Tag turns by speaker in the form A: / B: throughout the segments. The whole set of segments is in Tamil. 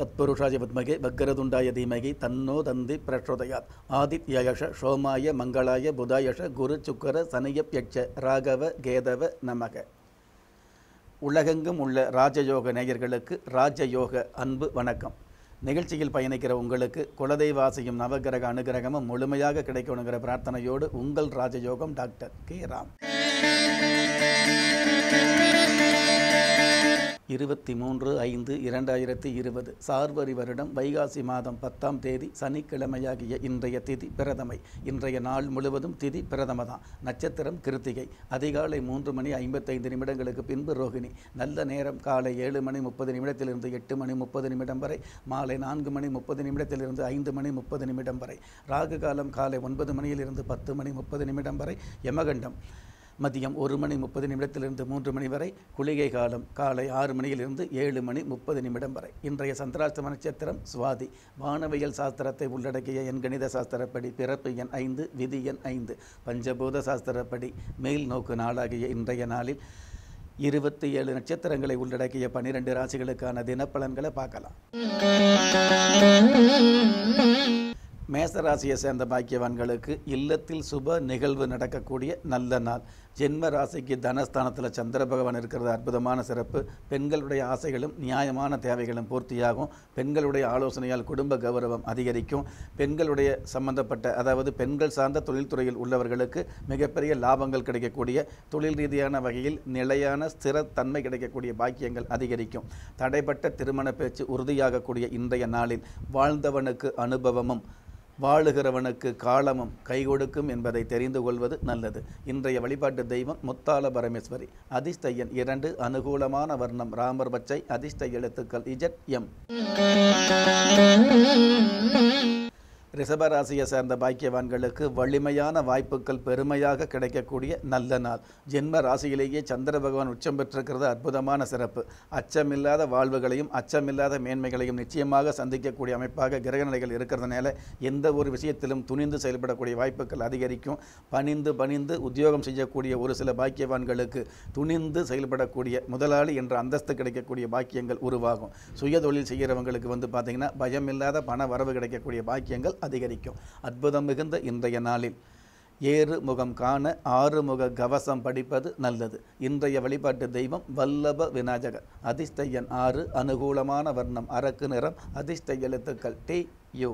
A: தத்புருஷாய வித்மகே பக்ரதுண்டாய தீமகி தன்னோ தந்தி பிரச்சோதயாத் ஆதித்யயஷ சோமாய மங்களாய புதாயஷ குரு சுக்கர சனியப்யட்ச ராகவ கேதவ நமக உலகெங்கும் உள்ள ராஜயோக நேயர்களுக்கு ராஜயோக அன்பு வணக்கம் நிகழ்ச்சியில் பயணிக்கிற உங்களுக்கு குலதெய்வாசியும் நவகிரக அனுகிரகமும் முழுமையாக கிடைக்கணுங்கிற பிரார்த்தனையோடு உங்கள் ராஜயோகம் டாக்டர் கே ராம் இருபத்தி மூன்று ஐந்து இரண்டாயிரத்தி இருபது சார்வரி வருடம் வைகாசி மாதம் பத்தாம் தேதி சனிக்கிழமையாகிய இன்றைய திதி பிரதமை இன்றைய நாள் முழுவதும் திதி பிரதம தான் நட்சத்திரம் கிருத்திகை அதிகாலை மூன்று மணி ஐம்பத்தைந்து நிமிடங்களுக்கு பின்பு ரோகிணி நல்ல நேரம் காலை ஏழு மணி முப்பது நிமிடத்திலிருந்து எட்டு மணி முப்பது நிமிடம் வரை மாலை நான்கு மணி முப்பது நிமிடத்திலிருந்து ஐந்து மணி முப்பது நிமிடம் வரை ராகு காலம் காலை ஒன்பது மணியிலிருந்து பத்து மணி முப்பது நிமிடம் வரை யமகண்டம் மதியம் ஒரு மணி முப்பது நிமிடத்திலிருந்து மூன்று மணி வரை குளிகை காலம் காலை ஆறு மணியிலிருந்து ஏழு மணி முப்பது நிமிடம் வரை இன்றைய சந்திராஷ்டம நட்சத்திரம் சுவாதி வானவியல் சாஸ்திரத்தை உள்ளடக்கிய என் கணித சாஸ்திரப்படி பிறப்பு எண் ஐந்து விதி எண் ஐந்து பஞ்சபூத சாஸ்திரப்படி மேல் நோக்கு நாளாகிய இன்றைய நாளில் இருபத்தி ஏழு நட்சத்திரங்களை உள்ளடக்கிய பனிரெண்டு ராசிகளுக்கான தினப்பலன்களை பார்க்கலாம் மேசராசியை சேர்ந்த பாக்கியவான்களுக்கு இல்லத்தில் சுப நிகழ்வு நடக்கக்கூடிய நல்ல நாள் ஜென்ம ராசிக்கு தனஸ்தானத்தில் சந்திர பகவான் இருக்கிறது அற்புதமான சிறப்பு பெண்களுடைய ஆசைகளும் நியாயமான தேவைகளும் பூர்த்தியாகும் பெண்களுடைய ஆலோசனையால் குடும்ப கௌரவம் அதிகரிக்கும் பெண்களுடைய சம்பந்தப்பட்ட அதாவது பெண்கள் சார்ந்த தொழில்துறையில் உள்ளவர்களுக்கு மிகப்பெரிய லாபங்கள் கிடைக்கக்கூடிய தொழில் ரீதியான வகையில் நிலையான ஸ்திரத்தன்மை கிடைக்கக்கூடிய பாக்கியங்கள் அதிகரிக்கும் தடைப்பட்ட திருமண பேச்சு உறுதியாகக்கூடிய இன்றைய நாளில் வாழ்ந்தவனுக்கு அனுபவமும் வாழுகிறவனுக்கு காலமும் கை கொடுக்கும் என்பதை தெரிந்து கொள்வது நல்லது இன்றைய வழிபாட்டு தெய்வம் முத்தால பரமேஸ்வரி அதிஷ்டையன் இரண்டு அனுகூலமான வர்ணம் ராமர் பச்சை அதிஷ்ட எழுத்துக்கள் இஜட் எம் ரிஷபராசியை சேர்ந்த பாக்கியவான்களுக்கு வலிமையான வாய்ப்புகள் பெருமையாக கிடைக்கக்கூடிய நல்ல நாள் ஜென்ம ராசியிலேயே சந்திர பகவான் உச்சம் பெற்றிருக்கிறது அற்புதமான சிறப்பு அச்சமில்லாத வாழ்வுகளையும் அச்சமில்லாத மேன்மைகளையும் நிச்சயமாக சந்திக்கக்கூடிய அமைப்பாக கிரகநிலைகள் இருக்கிறதுனால எந்த ஒரு விஷயத்திலும் துணிந்து செயல்படக்கூடிய வாய்ப்புகள் அதிகரிக்கும் பணிந்து பணிந்து உத்தியோகம் செய்யக்கூடிய ஒரு சில பாக்கியவான்களுக்கு துணிந்து செயல்படக்கூடிய முதலாளி என்ற அந்தஸ்து கிடைக்கக்கூடிய பாக்கியங்கள் உருவாகும் சுய தொழில் செய்கிறவங்களுக்கு வந்து பார்த்திங்கன்னா பயமில்லாத பண வரவு கிடைக்கக்கூடிய பாக்கியங்கள் அதிகரிக்கும் அற்புதம் மிகுந்த இன்றைய நாளில் ஏறு முகம் காண ஆறு முக கவசம் படிப்பது நல்லது இன்றைய வழிபாட்டு தெய்வம் வல்லப விநாயகர் அதிஷ்டையன் ஆறு அனுகூலமான வர்ணம் அரக்கு நிறம் அதிர்ஷ்ட எழுத்துக்கள் டி யு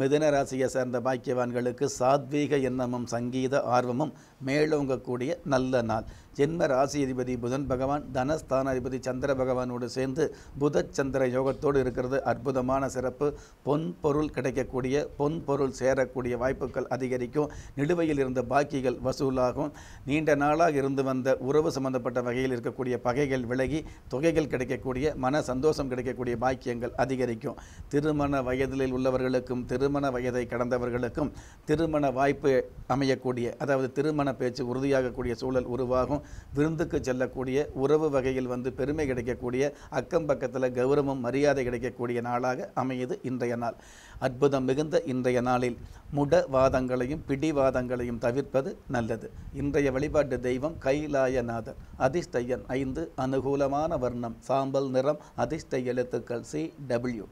A: மிதுன ராசியை சேர்ந்த பாக்கியவான்களுக்கு சாத்வீக எண்ணமும் சங்கீத ஆர்வமும் மேலோங்கக்கூடிய நல்ல நாள் ஜென்ம ராசி அதிபதி புதன் பகவான் தனஸ்தானாதிபதி சந்திர பகவானோடு சேர்ந்து புத சந்திர யோகத்தோடு இருக்கிறது அற்புதமான சிறப்பு பொன் பொருள் கிடைக்கக்கூடிய பொன் பொருள் சேரக்கூடிய வாய்ப்புகள் அதிகரிக்கும் நிலுவையில் இருந்த பாக்கிகள் வசூலாகும் நீண்ட நாளாக இருந்து வந்த உறவு சம்பந்தப்பட்ட வகையில் இருக்கக்கூடிய பகைகள் விலகி தொகைகள் கிடைக்கக்கூடிய மன சந்தோஷம் கிடைக்கக்கூடிய பாக்கியங்கள் அதிகரிக்கும் திருமண வயதில் உள்ளவர்களுக்கும் திருமண வயதை கடந்தவர்களுக்கும் திருமண வாய்ப்பு அமையக்கூடிய அதாவது திருமண சாதகமான பேச்சு உறுதியாகக்கூடிய சூழல் உருவாகும் விருந்துக்கு செல்லக்கூடிய உறவு வகையில் வந்து பெருமை கிடைக்கக்கூடிய அக்கம் பக்கத்தில் கௌரவம் மரியாதை கிடைக்கக்கூடிய நாளாக அமையுது இன்றைய நாள் அற்புதம் மிகுந்த இன்றைய நாளில் முடவாதங்களையும் பிடிவாதங்களையும் தவிர்ப்பது நல்லது இன்றைய வழிபாட்டு தெய்வம் கைலாயநாதர் அதிஷ்டையன் ஐந்து அனுகூலமான வர்ணம் சாம்பல் நிறம் அதிஷ்ட எழுத்துக்கள் சி டபிள்யூ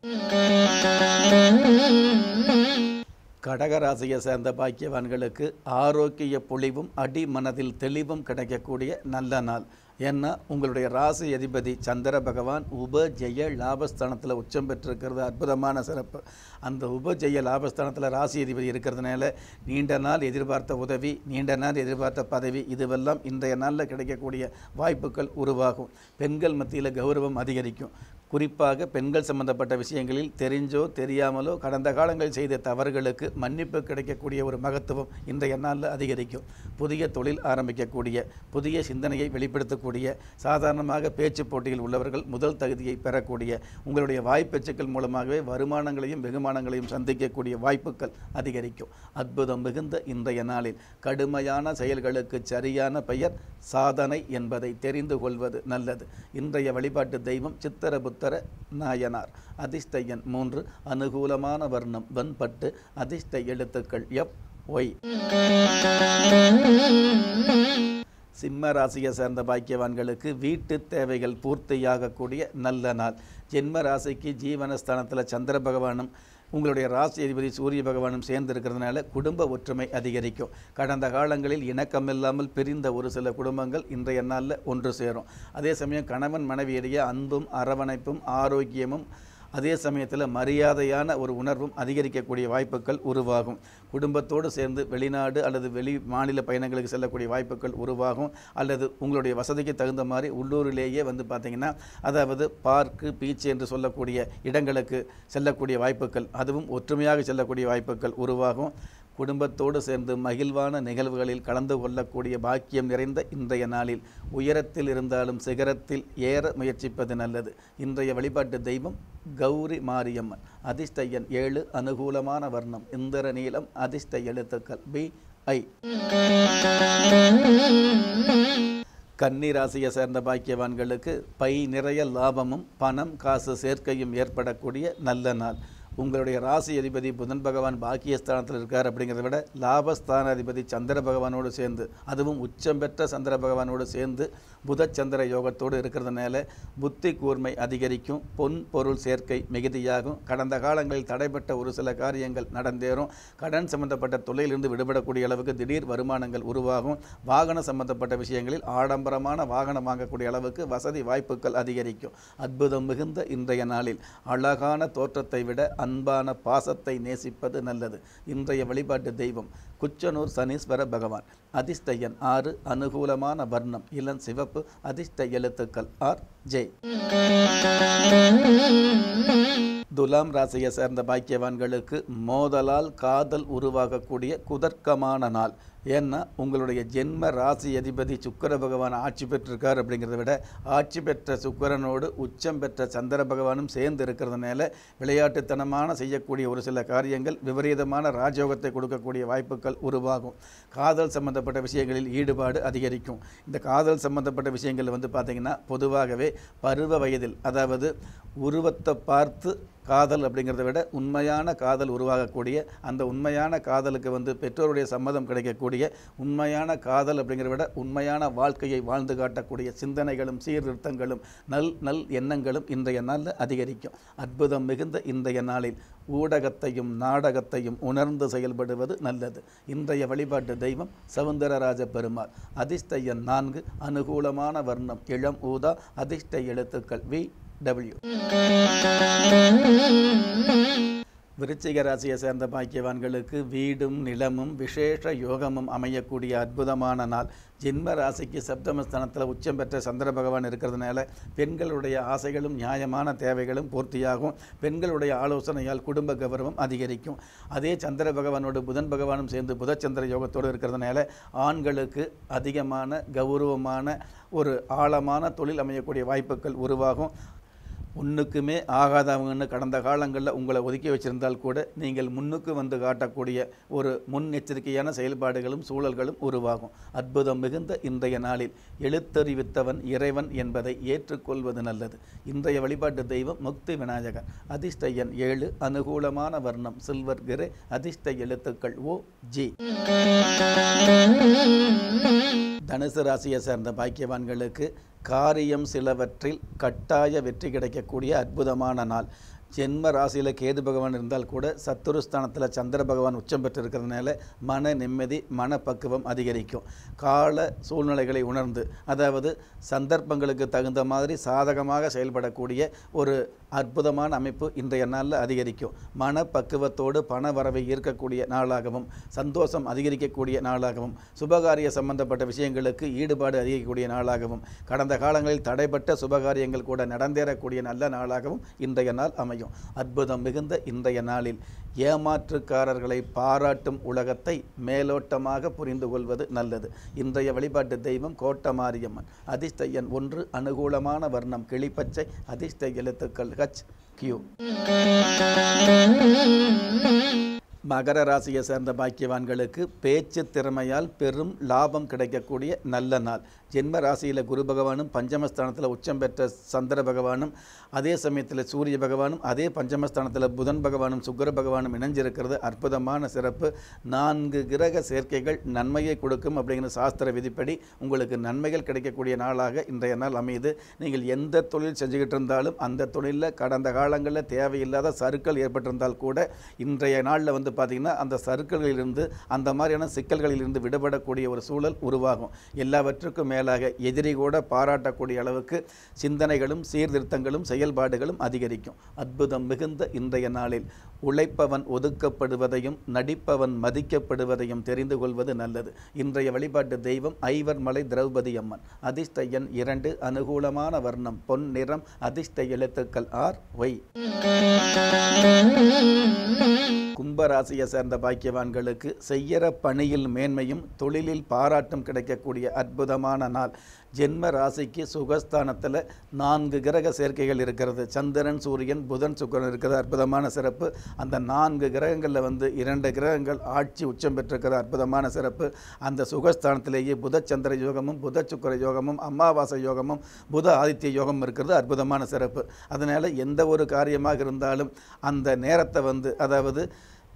A: கடகராசியை சேர்ந்த பாக்கியவான்களுக்கு ஆரோக்கிய பொழிவும் அடி மனதில் தெளிவும் கிடைக்கக்கூடிய நல்ல நாள் ஏன்னா உங்களுடைய ராசி அதிபதி சந்திர பகவான் உபஜெய லாபஸ்தானத்தில் உச்சம் பெற்றிருக்கிறது அற்புதமான சிறப்பு அந்த உபஜெய லாபஸ்தானத்தில் ராசி அதிபதி இருக்கிறதுனால நீண்ட நாள் எதிர்பார்த்த உதவி நீண்ட நாள் எதிர்பார்த்த பதவி இதுவெல்லாம் இன்றைய நாளில் கிடைக்கக்கூடிய வாய்ப்புகள் உருவாகும் பெண்கள் மத்தியில் கௌரவம் அதிகரிக்கும் குறிப்பாக பெண்கள் சம்பந்தப்பட்ட விஷயங்களில் தெரிஞ்சோ தெரியாமலோ கடந்த காலங்களில் செய்த தவறுகளுக்கு மன்னிப்பு கிடைக்கக்கூடிய ஒரு மகத்துவம் இன்றைய நாளில் அதிகரிக்கும் புதிய தொழில் ஆரம்பிக்கக்கூடிய புதிய சிந்தனையை வெளிப்படுத்த கூடிய சாதாரணமாக பேச்சு போட்டியில் உள்ளவர்கள் முதல் தகுதியை பெறக்கூடிய உங்களுடைய வாய்ப்பேச்சுக்கள் மூலமாகவே வருமானங்களையும் வெகுமானங்களையும் சந்திக்கக்கூடிய வாய்ப்புகள் அதிகரிக்கும் அற்புதம் மிகுந்த இன்றைய நாளில் கடுமையான செயல்களுக்கு சரியான பெயர் சாதனை என்பதை தெரிந்து கொள்வது நல்லது இன்றைய வழிபாட்டு தெய்வம் புத்தர நாயனார் அதிர்ஷ்ட எண் மூன்று அனுகூலமான வர்ணம் வெண்பட்டு அதிர்ஷ்ட எழுத்துக்கள் எப் ஒய் சிம்ம ராசியை சேர்ந்த பாக்கியவான்களுக்கு வீட்டு தேவைகள் பூர்த்தியாகக்கூடிய நல்ல நாள் ஜென்ம ராசிக்கு ஜீவனஸ்தானத்தில் சந்திர பகவானும் உங்களுடைய ராசி அதிபதி சூரிய பகவானும் சேர்ந்து இருக்கிறதுனால குடும்ப ஒற்றுமை அதிகரிக்கும் கடந்த காலங்களில் இணக்கம் இல்லாமல் பிரிந்த ஒரு சில குடும்பங்கள் இன்றைய நாளில் ஒன்று சேரும் அதே சமயம் கணவன் மனைவியிடையே அன்பும் அரவணைப்பும் ஆரோக்கியமும் அதே சமயத்தில் மரியாதையான ஒரு உணர்வும் அதிகரிக்கக்கூடிய வாய்ப்புகள் உருவாகும் குடும்பத்தோடு சேர்ந்து வெளிநாடு அல்லது வெளி மாநில பயணங்களுக்கு செல்லக்கூடிய வாய்ப்புகள் உருவாகும் அல்லது உங்களுடைய வசதிக்கு தகுந்த மாதிரி உள்ளூரிலேயே வந்து பார்த்திங்கன்னா அதாவது பார்க்கு பீச் என்று சொல்லக்கூடிய இடங்களுக்கு செல்லக்கூடிய வாய்ப்புகள் அதுவும் ஒற்றுமையாக செல்லக்கூடிய வாய்ப்புகள் உருவாகும் குடும்பத்தோடு சேர்ந்து மகிழ்வான நிகழ்வுகளில் கலந்து கொள்ளக்கூடிய பாக்கியம் நிறைந்த இன்றைய நாளில் உயரத்தில் இருந்தாலும் சிகரத்தில் ஏற முயற்சிப்பது நல்லது இன்றைய வழிபாட்டு தெய்வம் கௌரி மாரியம்மன் அதிர்ஷ்டையன் ஏழு அனுகூலமான வர்ணம் இந்திர நீளம் அதிர்ஷ்ட எழுத்துக்கள் பி ஐ கன்னி ராசியை சேர்ந்த பாக்கியவான்களுக்கு பை நிறைய லாபமும் பணம் காசு சேர்க்கையும் ஏற்படக்கூடிய நல்ல நாள் உங்களுடைய ராசி அதிபதி புதன் பகவான் பாக்கியஸ்தானத்தில் இருக்கார் அப்படிங்கிறத விட லாபஸ்தான அதிபதி சந்திர பகவானோடு சேர்ந்து அதுவும் உச்சம் பெற்ற சந்திர பகவானோடு சேர்ந்து புதச்சந்திர யோகத்தோடு இருக்கிறதுனால புத்தி கூர்மை அதிகரிக்கும் பொன் பொருள் சேர்க்கை மிகுதியாகும் கடந்த காலங்களில் தடைப்பட்ட ஒரு சில காரியங்கள் நடந்தேறும் கடன் சம்பந்தப்பட்ட தொழிலிருந்து விடுபடக்கூடிய அளவுக்கு திடீர் வருமானங்கள் உருவாகும் வாகனம் சம்பந்தப்பட்ட விஷயங்களில் ஆடம்பரமான வாகனம் வாங்கக்கூடிய அளவுக்கு வசதி வாய்ப்புகள் அதிகரிக்கும் அற்புதம் மிகுந்த இன்றைய நாளில் அழகான தோற்றத்தை விட அன்பான பாசத்தை நேசிப்பது நல்லது இன்றைய வழிபாட்டு தெய்வம் குச்சனூர் சனீஸ்வர பகவான் அதிஷ்டையன் ஆறு அனுகூலமான வர்ணம் இளம் சிவப்பு அதிர்ஷ்ட எழுத்துக்கள் ஆர் ஜெய் துலாம் ராசியை சேர்ந்த பாக்கியவான்களுக்கு மோதலால் காதல் உருவாகக்கூடிய குதர்க்கமான நாள் ஏன்னா உங்களுடைய ஜென்ம ராசி அதிபதி சுக்கர பகவான் ஆட்சி பெற்றிருக்கார் அப்படிங்கிறத விட ஆட்சி பெற்ற சுக்கரனோடு உச்சம் பெற்ற சந்திர பகவானும் சேர்ந்து இருக்கிறதுனால விளையாட்டுத்தனமான செய்யக்கூடிய ஒரு சில காரியங்கள் விபரீதமான ராஜயோகத்தை கொடுக்கக்கூடிய வாய்ப்புகள் உருவாகும் காதல் சம்பந்தப்பட்ட விஷயங்களில் ஈடுபாடு அதிகரிக்கும் இந்த காதல் சம்பந்தப்பட்ட விஷயங்கள் வந்து பார்த்திங்கன்னா பொதுவாகவே பருவ வயதில் அதாவது உருவத்தை பார்த்து காதல் அப்படிங்கிறத விட உண்மையான காதல் உருவாகக்கூடிய அந்த உண்மையான காதலுக்கு வந்து பெற்றோருடைய சம்மதம் கிடைக்கக்கூடிய உண்மையான காதல் அப்படிங்கிறத விட உண்மையான வாழ்க்கையை வாழ்ந்து காட்டக்கூடிய சிந்தனைகளும் சீர்திருத்தங்களும் நல் நல் எண்ணங்களும் இன்றைய நாளில் அதிகரிக்கும் அற்புதம் மிகுந்த இன்றைய நாளில் ஊடகத்தையும் நாடகத்தையும் உணர்ந்து செயல்படுவது நல்லது இன்றைய வழிபாட்டு தெய்வம் சவுந்தரராஜ பெருமாள் அதிர்ஷ்ட எண் நான்கு அனுகூலமான வர்ணம் இளம் ஊதா அதிர்ஷ்ட எழுத்துக்கள் வி டபிள்யூ விருச்சிக ராசியை சேர்ந்த பாக்கியவான்களுக்கு வீடும் நிலமும் விசேஷ யோகமும் அமையக்கூடிய அற்புதமான நாள் ஜென்ம ராசிக்கு சப்தமஸ்தானத்தில் உச்சம் பெற்ற சந்திர பகவான் இருக்கிறதுனால பெண்களுடைய ஆசைகளும் நியாயமான தேவைகளும் பூர்த்தியாகும் பெண்களுடைய ஆலோசனையால் குடும்ப கௌரவம் அதிகரிக்கும் அதே சந்திர பகவானோடு புதன் பகவானும் சேர்ந்து புதச்சந்திர யோகத்தோடு இருக்கிறதுனால ஆண்களுக்கு அதிகமான கௌரவமான ஒரு ஆழமான தொழில் அமையக்கூடிய வாய்ப்புகள் உருவாகும் ஒன்றுக்குமே ஆகாதவங்கன்னு கடந்த காலங்களில் உங்களை ஒதுக்கி வச்சிருந்தால் கூட நீங்கள் முன்னுக்கு வந்து காட்டக்கூடிய ஒரு முன்னெச்சரிக்கையான செயல்பாடுகளும் சூழல்களும் உருவாகும் அற்புதம் மிகுந்த இன்றைய நாளில் எழுத்தறிவித்தவன் இறைவன் என்பதை ஏற்றுக்கொள்வது நல்லது இன்றைய வழிபாட்டு தெய்வம் முக்தி விநாயகர் அதிர்ஷ்ட ஏழு அனுகூலமான வர்ணம் சில்வர் கிரே அதிர்ஷ்ட எழுத்துக்கள் ஓ ஜி தனுசு ராசியை சேர்ந்த பாக்கியவான்களுக்கு காரியம் சிலவற்றில் கட்டாய வெற்றி கிடைக்கக்கூடிய அற்புதமான நாள் ஜென்ம ராசியில் கேது பகவான் இருந்தால் கூட சத்துருஸ்தானத்தில் சந்திர பகவான் உச்சம் பெற்றிருக்கிறதுனால மன நிம்மதி மனப்பக்குவம் அதிகரிக்கும் கால சூழ்நிலைகளை உணர்ந்து அதாவது சந்தர்ப்பங்களுக்கு தகுந்த மாதிரி சாதகமாக செயல்படக்கூடிய ஒரு அற்புதமான அமைப்பு இன்றைய நாளில் அதிகரிக்கும் மன பக்குவத்தோடு பண வரவை ஈர்க்கக்கூடிய நாளாகவும் சந்தோஷம் அதிகரிக்கக்கூடிய நாளாகவும் சுபகாரிய சம்பந்தப்பட்ட விஷயங்களுக்கு ஈடுபாடு அதிகரிக்கக்கூடிய நாளாகவும் கடந்த காலங்களில் தடைப்பட்ட சுபகாரியங்கள் கூட நடந்தேறக்கூடிய நல்ல நாளாகவும் இன்றைய நாள் அமையும் அற்புதம் மிகுந்த இன்றைய நாளில் ஏமாற்றுக்காரர்களை பாராட்டும் உலகத்தை மேலோட்டமாக புரிந்து கொள்வது நல்லது இன்றைய வழிபாட்டு தெய்வம் கோட்டமாரியம்மன் அதிர்ஷ்ட எண் ஒன்று அனுகூலமான வர்ணம் கிளிப்பச்சை அதிர்ஷ்ட எழுத்துக்கள் such மகர ராசியை சேர்ந்த பாக்கியவான்களுக்கு பேச்சு திறமையால் பெரும் லாபம் கிடைக்கக்கூடிய நல்ல நாள் ஜென்ம ராசியில் குரு பகவானும் பஞ்சமஸ்தானத்தில் உச்சம் பெற்ற சந்திர பகவானும் அதே சமயத்தில் சூரிய பகவானும் அதே பஞ்சமஸ்தானத்தில் புதன் பகவானும் சுக்கர பகவானும் இணைஞ்சிருக்கிறது அற்புதமான சிறப்பு நான்கு கிரக சேர்க்கைகள் நன்மையை கொடுக்கும் அப்படிங்கிற சாஸ்திர விதிப்படி உங்களுக்கு நன்மைகள் கிடைக்கக்கூடிய நாளாக இன்றைய நாள் அமையுது நீங்கள் எந்த தொழில் செஞ்சுக்கிட்டு இருந்தாலும் அந்த தொழிலில் கடந்த காலங்களில் தேவையில்லாத சருக்கள் ஏற்பட்டிருந்தால் கூட இன்றைய நாளில் வந்து பார்த்திங்கன்னா அந்த சறுக்கல்களிலிருந்து அந்த மாதிரியான சிக்கல்களிலிருந்து விடுபடக்கூடிய ஒரு சூழல் உருவாகும் எல்லாவற்றுக்கும் மேலாக எதிரி கூட பாராட்டக்கூடிய அளவுக்கு சிந்தனைகளும் சீர்திருத்தங்களும் செயல்பாடுகளும் அதிகரிக்கும் அற்புதம் மிகுந்த இன்றைய நாளில் உழைப்பவன் ஒதுக்கப்படுவதையும் நடிப்பவன் மதிக்கப்படுவதையும் தெரிந்து கொள்வது நல்லது இன்றைய வழிபாட்டு தெய்வம் ஐவர் மலை திரௌபதி அம்மன் அதிர்ஷ்ட எண் இரண்டு அனுகூலமான வர்ணம் பொன் நிறம் அதிர்ஷ்ட எழுத்துக்கள் ஆர் ஒய் கும்பராசியை சேர்ந்த பாக்கியவான்களுக்கு செய்யற பணியில் மேன்மையும் தொழிலில் பாராட்டும் கிடைக்கக்கூடிய அற்புதமான நாள் ஜென்ம ராசிக்கு சுகஸ்தானத்தில் நான்கு கிரக சேர்க்கைகள் இருக்கிறது சந்திரன் சூரியன் புதன் சுக்கரன் இருக்கிறது அற்புதமான சிறப்பு அந்த நான்கு கிரகங்களில் வந்து இரண்டு கிரகங்கள் ஆட்சி உச்சம் பெற்றிருக்கிறது அற்புதமான சிறப்பு அந்த சுகஸ்தானத்திலேயே புத சந்திர யோகமும் புத சுக்கர யோகமும் அமாவாசை யோகமும் புத ஆதித்ய யோகம் இருக்கிறது அற்புதமான சிறப்பு அதனால் எந்த ஒரு காரியமாக இருந்தாலும் அந்த நேரத்தை வந்து அதாவது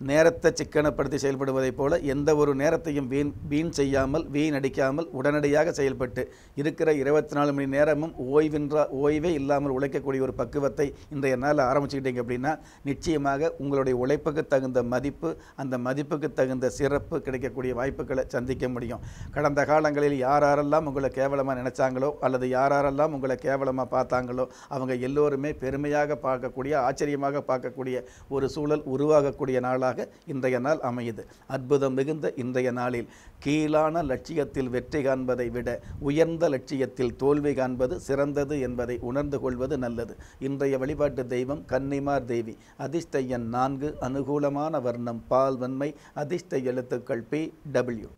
A: நேரத்தை சிக்கனப்படுத்தி செயல்படுவதைப் போல எந்த ஒரு நேரத்தையும் வீண் வீண் செய்யாமல் வீண் அடிக்காமல் உடனடியாக செயல்பட்டு இருக்கிற இருபத்தி நாலு மணி நேரமும் ஓய்வின்றா ஓய்வே இல்லாமல் உழைக்கக்கூடிய ஒரு பக்குவத்தை இன்றைய நாள் ஆரம்பிச்சுக்கிட்டீங்க அப்படின்னா நிச்சயமாக உங்களுடைய உழைப்புக்கு தகுந்த மதிப்பு அந்த மதிப்புக்கு தகுந்த சிறப்பு கிடைக்கக்கூடிய வாய்ப்புகளை சந்திக்க முடியும் கடந்த காலங்களில் யாரெல்லாம் உங்களை கேவலமாக நினச்சாங்களோ அல்லது யாரெல்லாம் உங்களை கேவலமாக பார்த்தாங்களோ அவங்க எல்லோருமே பெருமையாக பார்க்கக்கூடிய ஆச்சரியமாக பார்க்கக்கூடிய ஒரு சூழல் உருவாகக்கூடிய நாளாக நாளாக இன்றைய நாள் அமையுது அற்புதம் மிகுந்த இன்றைய நாளில் கீழான லட்சியத்தில் வெற்றி காண்பதை விட உயர்ந்த லட்சியத்தில் தோல்வி காண்பது சிறந்தது என்பதை உணர்ந்து கொள்வது நல்லது இன்றைய வழிபாட்டு தெய்வம் கன்னிமார் தேவி அதிர்ஷ்ட எண் நான்கு அனுகூலமான வர்ணம் பால் வன்மை அதிர்ஷ்ட எழுத்துக்கள் பி டபிள்யூ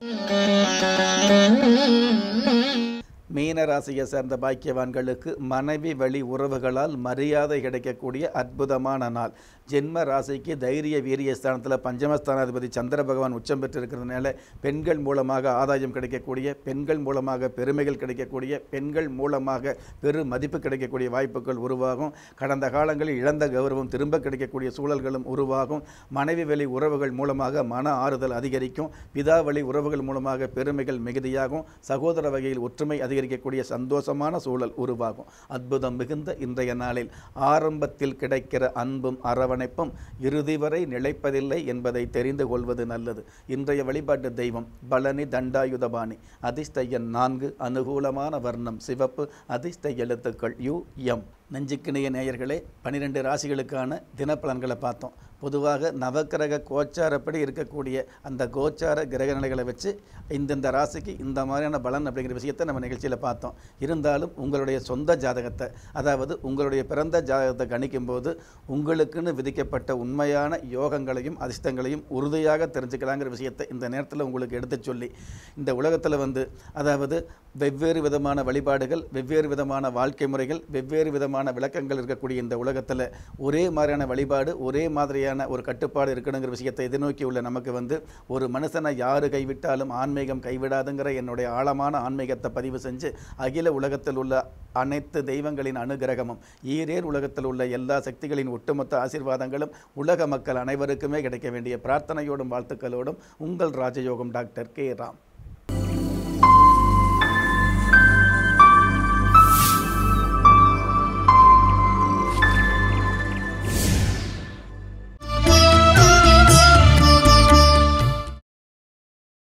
A: மீனராசியை சேர்ந்த பாக்கியவான்களுக்கு மனைவி வழி உறவுகளால் மரியாதை கிடைக்கக்கூடிய அற்புதமான நாள் ஜென்ம ராசிக்கு தைரிய வீரிய ஸ்தானத்தில் பஞ்சமஸ்தானாதிபதி சந்திர பகவான் உச்சம் பெற்றிருக்கிறதுனால பெண்கள் மூலமாக ஆதாயம் கிடைக்கக்கூடிய பெண்கள் மூலமாக பெருமைகள் கிடைக்கக்கூடிய பெண்கள் மூலமாக பெரு மதிப்பு கிடைக்கக்கூடிய வாய்ப்புகள் உருவாகும் கடந்த காலங்களில் இழந்த கௌரவம் திரும்ப கிடைக்கக்கூடிய சூழல்களும் உருவாகும் மனைவி வழி உறவுகள் மூலமாக மன ஆறுதல் அதிகரிக்கும் பிதா வழி உறவுகள் மூலமாக பெருமைகள் மிகுதியாகும் சகோதர வகையில் ஒற்றுமை அதிகரிக்கும் அதிகரிக்கக்கூடிய சந்தோஷமான சூழல் உருவாகும் அற்புதம் மிகுந்த இன்றைய நாளில் ஆரம்பத்தில் கிடைக்கிற அன்பும் அரவணைப்பும் இறுதி வரை நிலைப்பதில்லை என்பதை தெரிந்து கொள்வது நல்லது இன்றைய வழிபாட்டு தெய்வம் பலனி தண்டாயுதபாணி அதிர்ஷ்ட எண் நான்கு அனுகூலமான வர்ணம் சிவப்பு அதிர்ஷ்ட எழுத்துக்கள் யு எம் நெஞ்சுக்கிணைய நேயர்களே பனிரெண்டு ராசிகளுக்கான தினப்பலன்களை பார்த்தோம் பொதுவாக நவக்கிரக கோச்சாரப்படி இருக்கக்கூடிய அந்த கோச்சார கிரக நிலைகளை வச்சு இந்தந்த ராசிக்கு இந்த மாதிரியான பலன் அப்படிங்கிற விஷயத்தை நம்ம நிகழ்ச்சியில் பார்த்தோம் இருந்தாலும் உங்களுடைய சொந்த ஜாதகத்தை அதாவது உங்களுடைய பிறந்த ஜாதகத்தை கணிக்கும் போது உங்களுக்குன்னு விதிக்கப்பட்ட உண்மையான யோகங்களையும் அதிர்ஷ்டங்களையும் உறுதியாக தெரிஞ்சுக்கலாங்கிற விஷயத்தை இந்த நேரத்தில் உங்களுக்கு எடுத்து சொல்லி இந்த உலகத்தில் வந்து அதாவது வெவ்வேறு விதமான வழிபாடுகள் வெவ்வேறு விதமான வாழ்க்கை முறைகள் வெவ்வேறு விதமான விதமான விளக்கங்கள் இருக்கக்கூடிய இந்த உலகத்தில் ஒரே மாதிரியான வழிபாடு ஒரே மாதிரியான ஒரு கட்டுப்பாடு இருக்கணுங்கிற விஷயத்தை எதிர்நோக்கி உள்ள நமக்கு வந்து ஒரு மனுஷனை யார் கைவிட்டாலும் ஆன்மீகம் கைவிடாதுங்கிற என்னுடைய ஆழமான ஆன்மீகத்தை பதிவு செஞ்சு அகில உலகத்தில் உள்ள அனைத்து தெய்வங்களின் அனுகிரகமும் ஈரேர் உலகத்தில் உள்ள எல்லா சக்திகளின் ஒட்டுமொத்த ஆசீர்வாதங்களும் உலக மக்கள் அனைவருக்குமே கிடைக்க வேண்டிய பிரார்த்தனையோடும் வாழ்த்துக்களோடும் உங்கள் ராஜயோகம் டாக்டர் கே ராம்